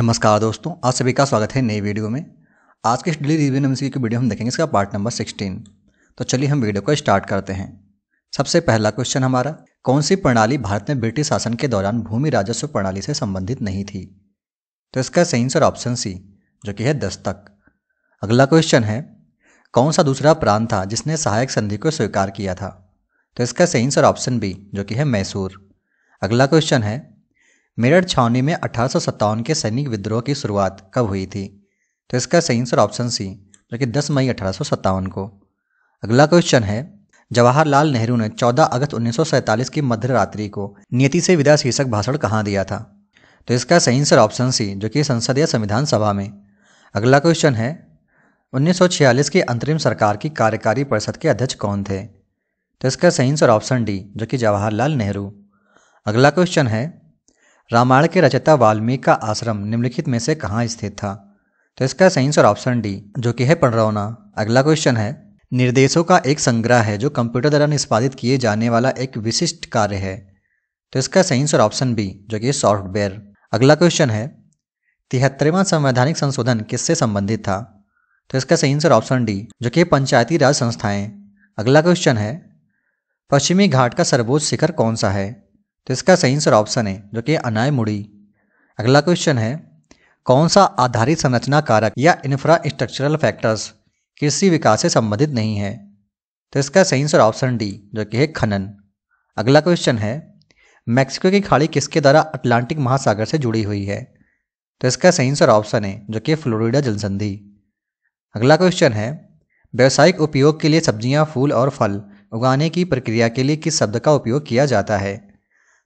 नमस्कार दोस्तों आप सभी का स्वागत है नई वीडियो में आज के इस डेली रिव्यू नमस्क की वीडियो हम देखेंगे इसका पार्ट नंबर सिक्सटीन तो चलिए हम वीडियो को स्टार्ट करते हैं सबसे पहला क्वेश्चन हमारा कौन सी प्रणाली भारत में ब्रिटिश शासन के दौरान भूमि राजस्व प्रणाली से संबंधित नहीं थी तो इसका सही आंसर ऑप्शन सी जो कि है दस्तक अगला क्वेश्चन है कौन सा दूसरा प्रांत था जिसने सहायक संधि को स्वीकार किया था तो इसका सही आंसर ऑप्शन बी जो कि है मैसूर अगला क्वेश्चन है मेरठ छावनी में अठारह के सैनिक विद्रोह की शुरुआत कब हुई थी तो इसका सही आंसर ऑप्शन सी जो कि दस मई अठारह को अगला क्वेश्चन है जवाहरलाल नेहरू ने 14 अगस्त उन्नीस की मध्य रात्रि को नियति से विदा शीर्षक भाषण कहाँ दिया था तो इसका सही आंसर ऑप्शन सी जो कि संसदीय संविधान सभा में अगला क्वेश्चन है 1946 की अंतरिम सरकार की कार्यकारी परिषद के अध्यक्ष कौन थे तो इसका सही आंसर ऑप्शन डी जो कि जवाहरलाल नेहरू अगला क्वेश्चन है रामायण के रचयिता वाल्मीकि का आश्रम निम्नलिखित में से कहाँ स्थित था तो इसका सही आंसर ऑप्शन डी जो कि है पंडरौना अगला क्वेश्चन है निर्देशों का एक संग्रह है जो कंप्यूटर द्वारा निष्पादित किए जाने वाला एक विशिष्ट कार्य है तो इसका सही आंसर ऑप्शन बी जो कि सॉफ्टवेयर अगला क्वेश्चन है तिहत्तरवां संवैधानिक संशोधन किससे संबंधित था तो इसका सही आंसर ऑप्शन डी जो कि पंचायती राज संस्थाएं अगला क्वेश्चन है पश्चिमी घाट का सर्वोच्च शिखर कौन सा है तो इसका सही आंसर ऑप्शन है जो कि अनाय मुड़ी अगला क्वेश्चन है कौन सा आधारित संरचना कारक या इंफ्रास्ट्रक्चरल फैक्टर्स कृषि विकास से संबंधित नहीं है तो इसका सही आंसर ऑप्शन डी जो कि है खनन अगला क्वेश्चन है मैक्सिको की खाड़ी किसके द्वारा अटलांटिक महासागर से जुड़ी हुई है तो इसका सही आंसर ऑप्शन है जो कि फ्लोरिडा जलसंधि अगला क्वेश्चन है व्यावसायिक उपयोग के लिए सब्जियां फूल और फल उगाने की प्रक्रिया के लिए किस शब्द का उपयोग किया जाता है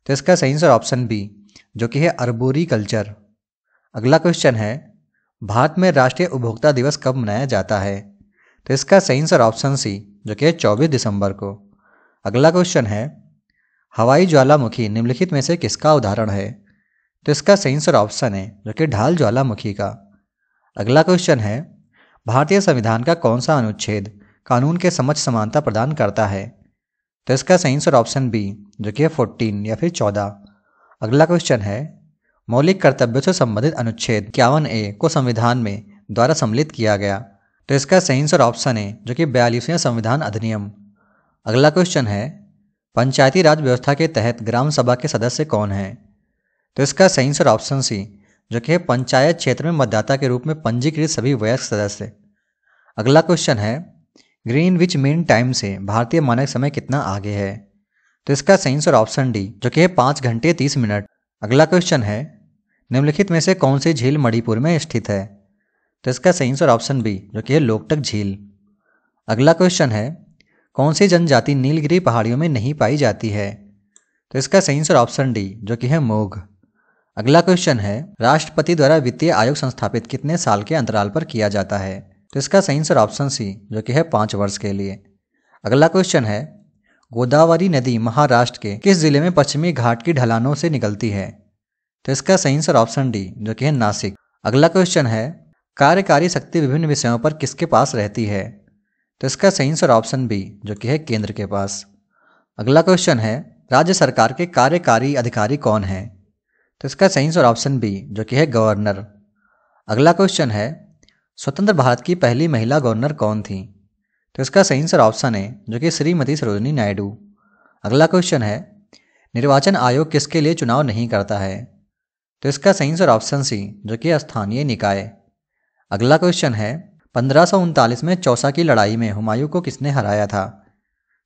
तो इसका सही आंसर ऑप्शन बी जो कि है अरबोरी कल्चर अगला क्वेश्चन है भारत में राष्ट्रीय उपभोक्ता दिवस कब मनाया जाता है तो इसका सही आंसर ऑप्शन सी जो कि है चौबीस दिसंबर को अगला क्वेश्चन है हवाई ज्वालामुखी निम्नलिखित में से किसका उदाहरण है तो इसका सही आंसर ऑप्शन है जो कि ढाल ज्वालामुखी का अगला क्वेश्चन है भारतीय संविधान का कौन सा अनुच्छेद कानून के समझ समानता प्रदान करता है तो इसका सही आंसर ऑप्शन बी जो कि है फोर्टीन या फिर चौदह अगला क्वेश्चन है मौलिक कर्तव्यों से संबंधित अनुच्छेद इक्यावन ए को संविधान में द्वारा सम्मिलित किया गया तो इसका सही आंसर ऑप्शन ए जो कि बयालीसवें संविधान अधिनियम अगला क्वेश्चन है पंचायती राज व्यवस्था के तहत ग्राम सभा के सदस्य कौन हैं तो इसका सही आंसर ऑप्शन सी जो कि है पंचायत क्षेत्र में मतदाता के रूप में पंजीकृत सभी वयस्क सदस्य अगला क्वेश्चन है ग्रीनविच मेन टाइम से भारतीय मानक समय कितना आगे है तो इसका सही आंसर ऑप्शन डी जो कि है पाँच घंटे तीस मिनट अगला क्वेश्चन है निम्नलिखित में से कौन सी झील मणिपुर में स्थित है तो इसका सही आंसर ऑप्शन बी जो कि है लोकटक झील अगला क्वेश्चन है कौन सी जनजाति नीलगिरी पहाड़ियों में नहीं पाई जाती है तो इसका सही आंसर ऑप्शन डी जो कि है मोघ अगला क्वेश्चन है राष्ट्रपति द्वारा वित्तीय आयोग संस्थापित कितने साल के अंतराल पर किया जाता है तो इसका सही आंसर ऑप्शन सी जो कि है पाँच वर्ष के लिए अगला क्वेश्चन है गोदावरी नदी महाराष्ट्र के किस जिले में पश्चिमी घाट की ढलानों से निकलती है तो इसका सही आंसर ऑप्शन डी जो कि है नासिक अगला क्वेश्चन है कार्यकारी शक्ति विभिन्न विषयों पर किसके पास रहती है तो इसका सही आंसर ऑप्शन बी जो कि है केंद्र के पास अगला क्वेश्चन है राज्य सरकार के कार्यकारी अधिकारी कौन है तो इसका सही आंसर ऑप्शन बी जो कि है गवर्नर अगला क्वेश्चन है स्वतंत्र भारत की पहली महिला गवर्नर कौन थी तो इसका सही आंसर ऑप्शन है जो कि श्रीमती सरोजनी नायडू अगला क्वेश्चन है निर्वाचन आयोग किसके लिए चुनाव नहीं करता है तो इसका सही आंसर ऑप्शन सी जो कि स्थानीय निकाय अगला क्वेश्चन है पंद्रह में चौसा की लड़ाई में हुमायूं को किसने हराया था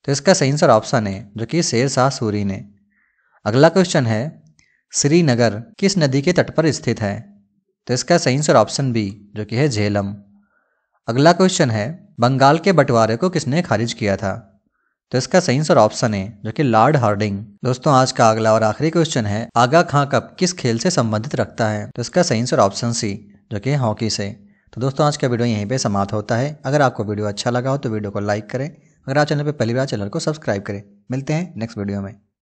तो इसका सही आंसर ऑप्शन है जो कि शेर शाह सूरी ने अगला क्वेश्चन है श्रीनगर किस नदी के तट पर स्थित है तो इसका सही आंसर ऑप्शन बी जो कि है झेलम अगला क्वेश्चन है बंगाल के बंटवारे को किसने खारिज किया था तो इसका सही आंसर ऑप्शन है जो कि लॉर्ड हार्डिंग दोस्तों आज का अगला और आखिरी क्वेश्चन है आगा खां कप किस खेल से संबंधित रखता है तो इसका सही आंसर ऑप्शन सी जो कि हॉकी से तो दोस्तों आज का वीडियो यहीं पे समाप्त होता है अगर आपको वीडियो अच्छा लगा हो तो वीडियो को लाइक करें अगर आप चैनल पर पहली बार चैनल को सब्सक्राइब करें मिलते हैं नेक्स्ट वीडियो में